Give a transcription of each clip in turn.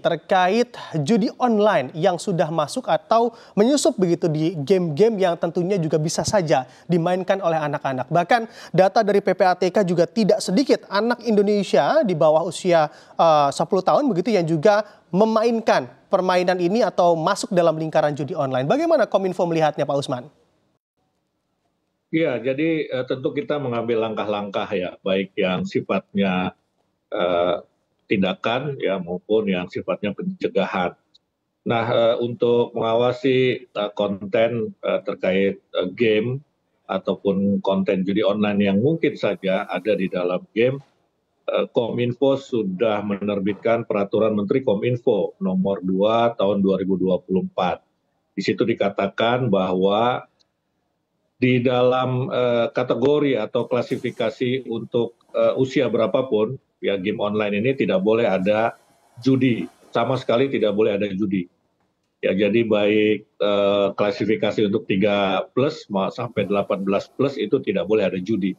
terkait judi online yang sudah masuk atau menyusup begitu di game-game yang tentunya juga bisa saja dimainkan oleh anak-anak. Bahkan data dari PPATK juga tidak sedikit anak Indonesia di bawah usia eh, uh, 10 tahun begitu yang juga memainkan permainan ini atau masuk dalam lingkaran judi online. Bagaimana Kominfo melihatnya Pak Usman? Iya, jadi uh, tentu kita mengambil langkah-langkah ya, baik yang sifatnya uh, tindakan ya maupun yang sifatnya pencegahan. Nah, eh, untuk mengawasi eh, konten eh, terkait game ataupun konten judi online yang mungkin saja ada di dalam game, Kominfo sudah menerbitkan peraturan Menteri Kominfo nomor 2 tahun 2024. Di situ dikatakan bahwa di dalam uh, kategori atau klasifikasi untuk uh, usia berapapun ya game online ini tidak boleh ada judi sama sekali tidak boleh ada judi ya jadi baik eh, klasifikasi untuk 3 plus sampai 18 plus itu tidak boleh ada judi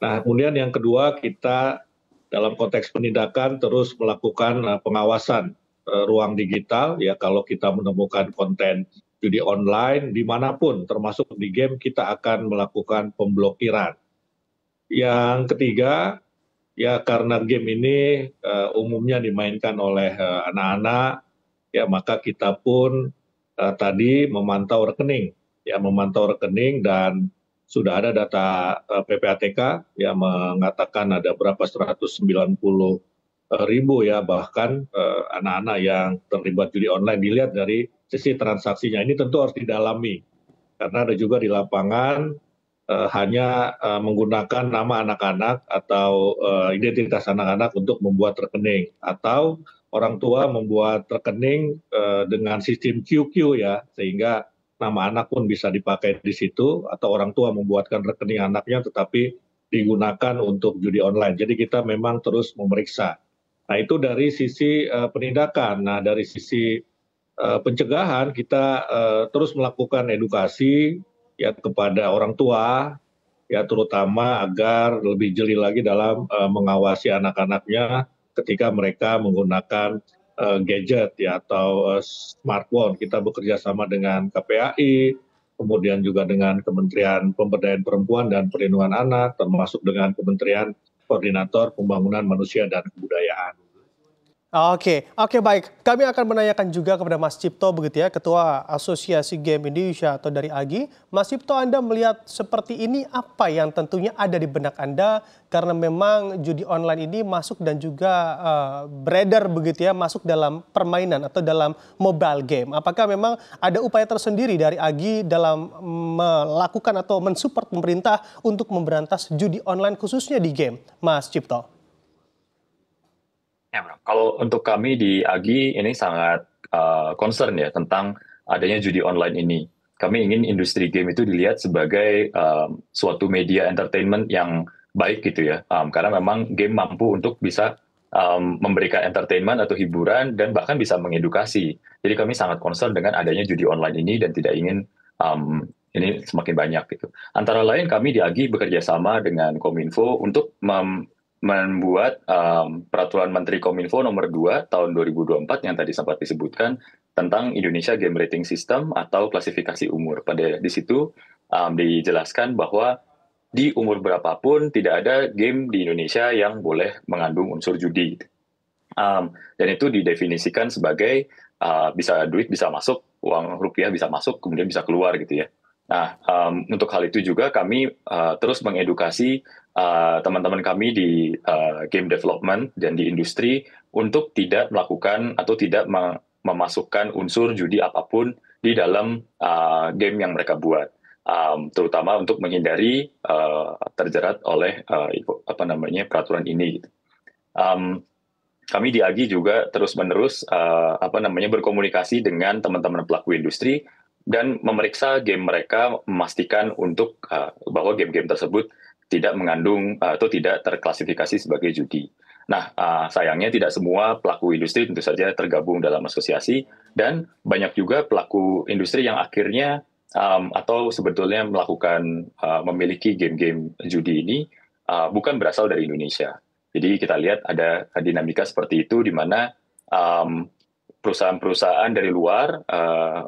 nah kemudian yang kedua kita dalam konteks penindakan terus melakukan eh, pengawasan eh, ruang digital ya kalau kita menemukan konten judi online dimanapun termasuk di game kita akan melakukan pemblokiran yang ketiga ya karena game ini eh, umumnya dimainkan oleh eh, anak-anak ya maka kita pun eh, tadi memantau rekening ya memantau rekening dan sudah ada data PPATK yang mengatakan ada berapa 190 ribu ya bahkan anak-anak yang terlibat judi online dilihat dari sisi transaksinya ini tentu harus didalami karena ada juga di lapangan Eh, hanya eh, menggunakan nama anak-anak atau eh, identitas anak-anak untuk membuat rekening atau orang tua membuat rekening dengan sistem QQ ya sehingga nama anak pun bisa dipakai di situ atau orang tua membuatkan rekening anaknya tetapi digunakan untuk judi online. Jadi kita memang terus memeriksa. Nah, itu dari sisi uh, penindakan. Nah, dari sisi uh, pencegahan kita uh, terus melakukan edukasi ya kepada orang tua ya terutama agar lebih jeli lagi dalam uh, mengawasi anak-anaknya ketika mereka menggunakan uh, gadget ya atau uh, smartphone. Kita bekerja sama dengan KPAI, kemudian juga dengan Kementerian Pemberdayaan Perempuan dan Perlindungan Anak, termasuk dengan Kementerian Koordinator Pembangunan Manusia dan Kebudayaan. Oke, oke baik. Kami akan menanyakan juga kepada Mas Cipto begitu ya, Ketua Asosiasi Game Indonesia atau dari AGI. Mas Cipto, Anda melihat seperti ini apa yang tentunya ada di benak Anda karena memang judi online ini masuk dan juga uh, beredar begitu ya, masuk dalam permainan atau dalam mobile game. Apakah memang ada upaya tersendiri dari AGI dalam melakukan atau mensupport pemerintah untuk memberantas judi online khususnya di game, Mas Cipto? Ya, bro. Kalau untuk kami di Agi ini sangat uh, concern ya tentang adanya judi online ini. Kami ingin industri game itu dilihat sebagai um, suatu media entertainment yang baik gitu ya, um, karena memang game mampu untuk bisa um, memberikan entertainment atau hiburan dan bahkan bisa mengedukasi. Jadi kami sangat concern dengan adanya judi online ini dan tidak ingin um, ini semakin banyak gitu. Antara lain kami di Agi bekerja sama dengan Kominfo untuk mem membuat um, peraturan Menteri Kominfo nomor 2 tahun 2024 yang tadi sempat disebutkan tentang Indonesia Game Rating System atau klasifikasi umur. Pada di situ um, dijelaskan bahwa di umur berapapun tidak ada game di Indonesia yang boleh mengandung unsur judi. Um, dan itu didefinisikan sebagai uh, bisa duit bisa masuk, uang rupiah bisa masuk, kemudian bisa keluar gitu ya. Nah, um, untuk hal itu juga kami uh, terus mengedukasi eh, teman-teman uh, kami di uh, game development dan di industri untuk tidak melakukan atau tidak memasukkan unsur judi apapun di dalam uh, game yang mereka buat, um, terutama untuk menghindari uh, terjerat oleh uh, apa namanya peraturan ini. Um, kami di Agi juga terus-menerus uh, apa namanya berkomunikasi dengan teman-teman pelaku industri dan memeriksa game mereka memastikan untuk uh, bahwa game-game tersebut tidak mengandung uh, atau tidak terklasifikasi sebagai judi. Nah, uh, sayangnya tidak semua pelaku industri tentu saja tergabung dalam asosiasi dan banyak juga pelaku industri yang akhirnya um, atau sebetulnya melakukan uh, memiliki game-game judi ini uh, bukan berasal dari Indonesia. Jadi kita lihat ada dinamika seperti itu di mana perusahaan-perusahaan dari luar uh,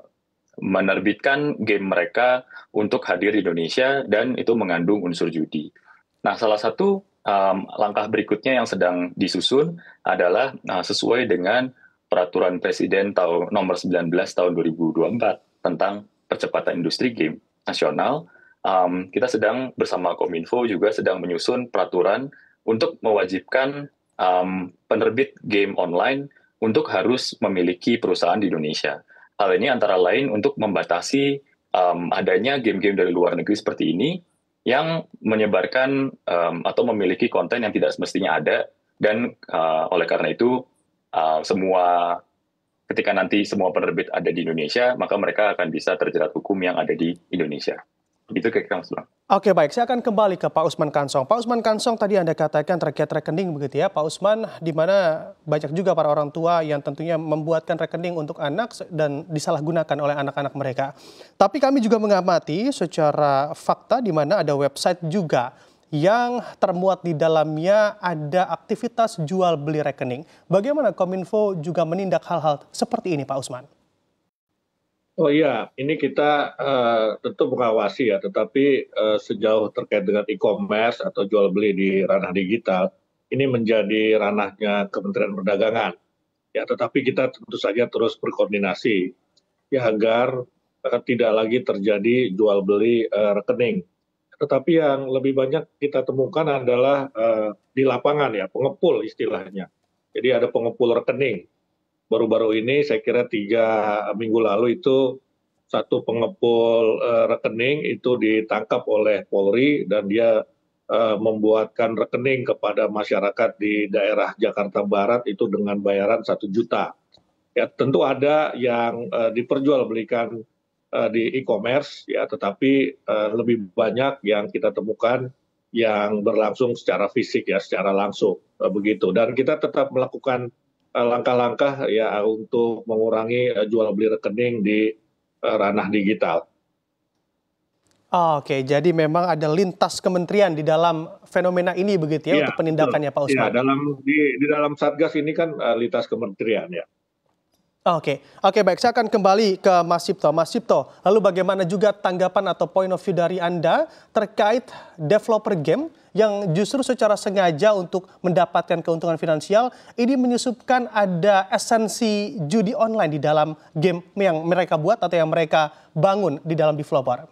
menerbitkan game mereka untuk hadir di Indonesia dan itu mengandung unsur judi. Nah, salah satu um, langkah berikutnya yang sedang disusun adalah uh, sesuai dengan peraturan presiden tahun nomor 19 tahun 2024 tentang percepatan industri game nasional. Um, kita sedang bersama Kominfo juga sedang menyusun peraturan untuk mewajibkan um, penerbit game online untuk harus memiliki perusahaan di Indonesia. Hal ini antara lain untuk membatasi um, adanya game-game dari luar negeri seperti ini yang menyebarkan um, atau memiliki konten yang tidak semestinya ada dan uh, oleh karena itu uh, semua ketika nanti semua penerbit ada di Indonesia maka mereka akan bisa terjerat hukum yang ada di Indonesia. Begitu kayak kita Oke baik, saya akan kembali ke Pak Usman Kansong. Pak Usman Kansong tadi Anda katakan terkait rekening begitu ya Pak Usman, di mana banyak juga para orang tua yang tentunya membuatkan rekening untuk anak dan disalahgunakan oleh anak-anak mereka. Tapi kami juga mengamati secara fakta di mana ada website juga yang termuat di dalamnya ada aktivitas jual beli rekening. Bagaimana Kominfo juga menindak hal-hal seperti ini Pak Usman? Oh iya, ini kita uh, tentu mengawasi ya, tetapi uh, sejauh terkait dengan e-commerce atau jual beli di ranah digital, ini menjadi ranahnya Kementerian Perdagangan. Ya, tetapi kita tentu saja terus berkoordinasi ya agar uh, tidak lagi terjadi jual beli uh, rekening. Tetapi yang lebih banyak kita temukan adalah uh, di lapangan ya, pengepul istilahnya. Jadi ada pengepul rekening baru-baru ini saya kira tiga minggu lalu itu satu pengepul uh, rekening itu ditangkap oleh Polri dan dia uh, membuatkan rekening kepada masyarakat di daerah Jakarta Barat itu dengan bayaran satu juta. Ya tentu ada yang uh, diperjualbelikan uh, di e-commerce ya, tetapi uh, lebih banyak yang kita temukan yang berlangsung secara fisik ya, secara langsung uh, begitu. Dan kita tetap melakukan Eh, langkah-langkah ya untuk mengurangi eh, jual beli rekening di eh, ranah digital. Oke, jadi memang ada lintas kementerian di dalam fenomena ini begitu ya, ya untuk penindakannya Pak iya, Usman. Ya, dalam di, di dalam Satgas ini kan lintas kementerian ya. Oke, oke baik. Saya akan kembali ke Mas Sipto. Mas Sipto, lalu bagaimana juga tanggapan atau point of view dari Anda terkait developer game yang justru secara sengaja untuk mendapatkan keuntungan finansial ini menyusupkan ada esensi judi online di dalam game yang mereka buat atau yang mereka bangun di dalam developer?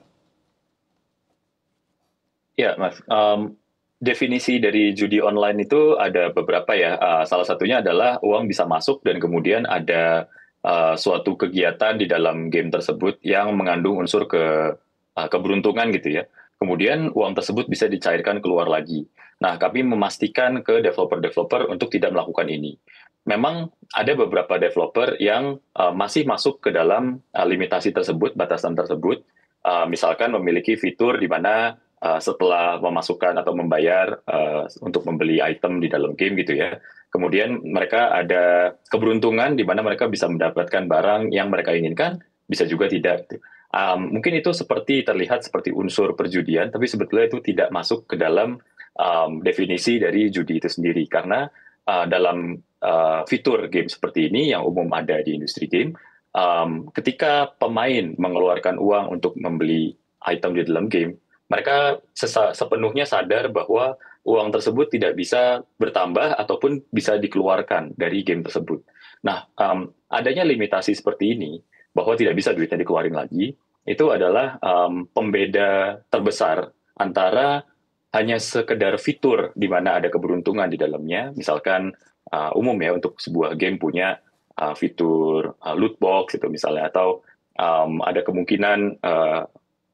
Ya, Mas. Um, definisi dari judi online itu ada beberapa ya. Uh, salah satunya adalah uang bisa masuk dan kemudian ada uh, suatu kegiatan di dalam game tersebut yang mengandung unsur ke uh, keberuntungan gitu ya. Kemudian uang tersebut bisa dicairkan keluar lagi. Nah, kami memastikan ke developer-developer untuk tidak melakukan ini. Memang ada beberapa developer yang uh, masih masuk ke dalam uh, limitasi tersebut, batasan tersebut. Uh, misalkan memiliki fitur di mana Eh, setelah memasukkan atau membayar uh, untuk membeli item di dalam game gitu ya. Kemudian mereka ada keberuntungan di mana mereka bisa mendapatkan barang yang mereka inginkan, bisa juga tidak. Um, mungkin itu seperti terlihat seperti unsur perjudian, tapi sebetulnya itu tidak masuk ke dalam um, definisi dari judi itu sendiri karena uh, dalam uh, fitur game seperti ini yang umum ada di industri game, um, ketika pemain mengeluarkan uang untuk membeli item di dalam game, mereka sepenuhnya sadar bahwa uang tersebut tidak bisa bertambah ataupun bisa dikeluarkan dari game tersebut. Nah, um, adanya limitasi seperti ini bahwa tidak bisa duitnya dikeluarin lagi itu adalah um, pembeda terbesar antara hanya sekedar fitur di mana ada keberuntungan di dalamnya, misalkan uh, umum ya untuk sebuah game punya uh, fitur uh, loot box itu misalnya atau um, ada kemungkinan uh,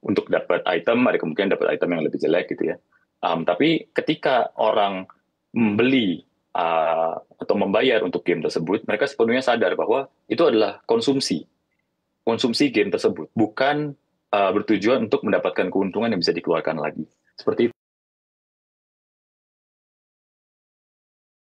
untuk dapat item, ada kemungkinan dapat item yang lebih jelek gitu ya. Um, tapi ketika orang hmm. membeli uh, atau membayar untuk game tersebut, mereka sepenuhnya sadar bahwa itu adalah konsumsi, konsumsi game tersebut, bukan uh, bertujuan untuk mendapatkan keuntungan yang bisa dikeluarkan lagi. Seperti itu.